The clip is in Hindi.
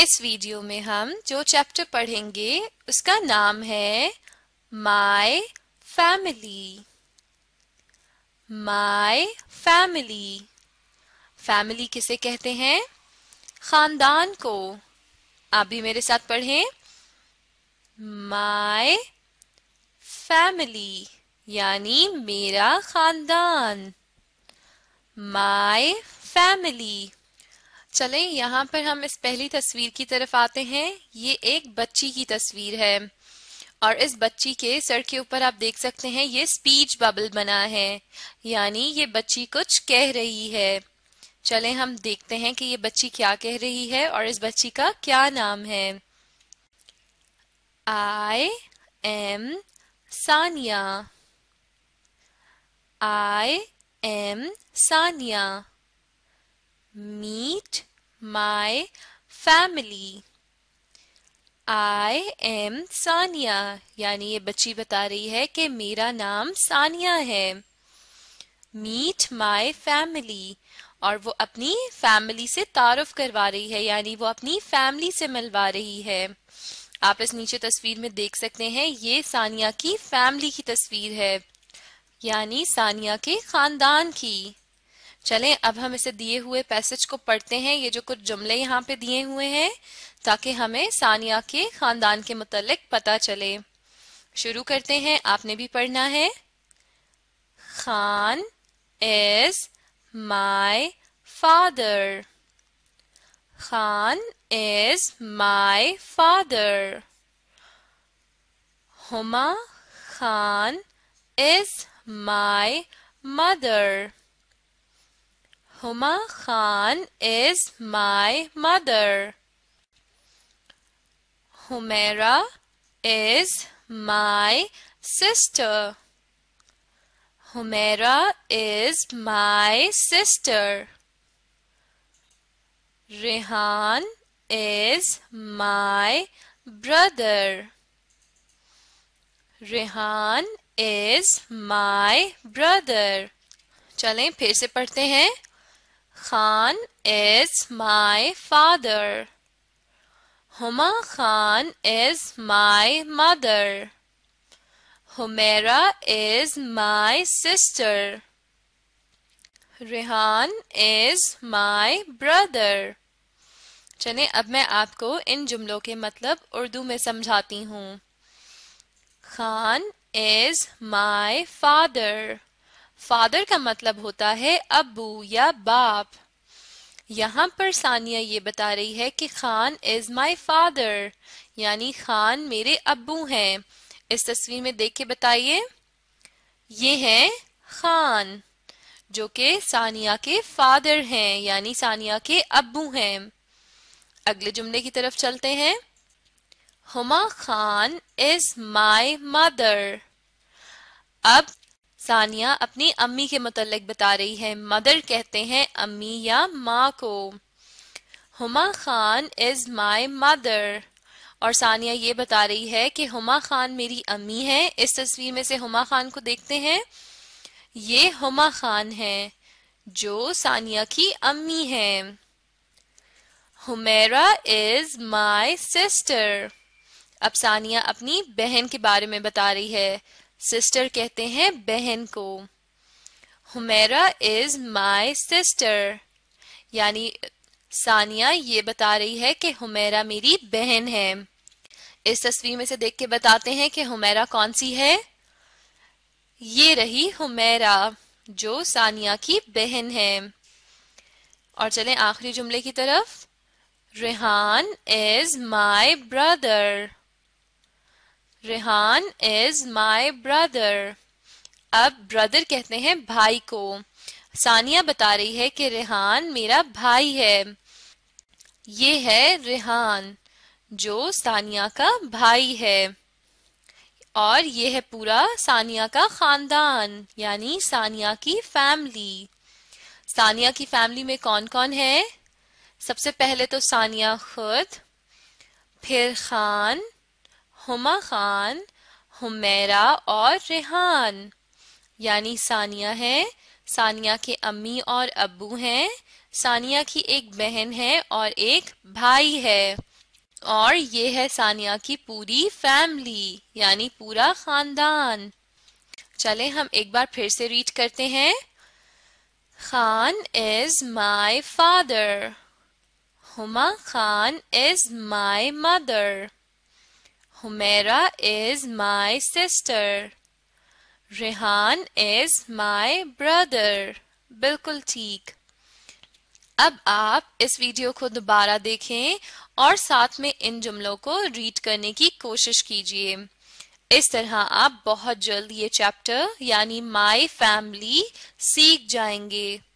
इस वीडियो में हम जो चैप्टर पढ़ेंगे उसका नाम है my family my family family किसे कहते हैं खानदान को आप भी मेरे साथ पढ़ें माई फैमिली यानी मेरा खानदान माई फैमिली चलें यहाँ पर हम इस पहली तस्वीर की तरफ आते हैं ये एक बच्ची की तस्वीर है और इस बच्ची के सर के ऊपर आप देख सकते हैं ये स्पीच बबल बना है यानी ये बच्ची कुछ कह रही है चले हम देखते हैं कि ये बच्ची क्या कह रही है और इस बच्ची का क्या नाम है I am Sania I am Sania meet my family. I am Sania यानी ये बच्ची बता रही है कि मेरा नाम सानिया है मीट माई फैमिली और वो अपनी फैमिली से तारुफ करवा रही है यानी वो अपनी फैमिली से मिलवा रही है आप इस नीचे तस्वीर में देख सकते हैं ये सानिया की फैमिली की तस्वीर है यानी सानिया के खानदान की चलें अब हम इसे दिए हुए पैसेज को पढ़ते हैं ये जो कुछ जुमले यहाँ पे दिए हुए हैं ताकि हमें सानिया के खानदान के मुतालिक पता चले शुरू करते हैं आपने भी पढ़ना है Khan is my father Khan is my father Huma Khan is my mother Huma Khan is my mother. Humaira is my sister. Humaira is my sister. Rehan is my brother. Rehan is my brother. चलें फिर से पढ़ते हैं Khan is my father. Huma Khan is my mother. Humera is my sister. Rehan is my brother. चले अब मैं आपको इन जुमलों के मतलब उर्दू में समझाती हूँ Khan is my father father का मतलब होता है अबू या बाप यहाँ पर सानिया ये बता रही है कि खान इज माई फादर यानी खान मेरे अबू हैं इस तस्वीर में देख के बताइए ये हैं खान जो कि सानिया के फादर हैं यानी सानिया के अबू हैं अगले जुमले की तरफ चलते हैं Huma Khan is my mother अब सानिया अपनी अम्मी के मतलब बता रही है मदर कहते हैं अम्मी या माँ को Huma Khan is my mother और सानिया ये बता रही है कि हुमा खान मेरी अम्मी है इस तस्वीर में से हुमा खान को देखते हैं ये हुमा खान है जो सानिया की अम्मी है हुमेरा इज माई सिस्टर अब सानिया अपनी बहन के बारे में बता रही है सिस्टर कहते हैं बहन को हुमेरा इज माय सिस्टर यानी सानिया ये बता रही है कि हुमेरा मेरी बहन है इस तस्वीर में से देख के बताते हैं कि हुमेरा कौन सी है ये रही हुमेरा जो सानिया की बहन है और चलें आखिरी जुमले की तरफ Rehan is my brother Rehan is my brother अब ब्रदर कहते हैं भाई को सानिया बता रही है कि रेहान मेरा भाई है ये है रेहान जो सानिया का भाई है और ये है पूरा सानिया का खानदान यानी सानिया की फैमिली सानिया की फैमिली में कौन कौन है सबसे पहले तो सानिया खुद फिर खान हुमा खान हुमेरा और रेहान यानी सानिया है सानिया के अम्मी और अबू हैं सानिया की एक बहन है और एक भाई है और ये है सानिया की पूरी फैमिली यानी पूरा खानदान चले हम एक बार फिर से रीड करते हैं Khan is my father Huma Khan is my mother Humaira is my sister. Rehan is my brother. बिल्कुल ठीक अब आप इस वीडियो को दोबारा देखें और साथ में इन जुमलों को रीड करने की कोशिश कीजिए इस तरह आप बहुत जल्द ये चैप्टर यानी माई फैमिली सीख जाएंगे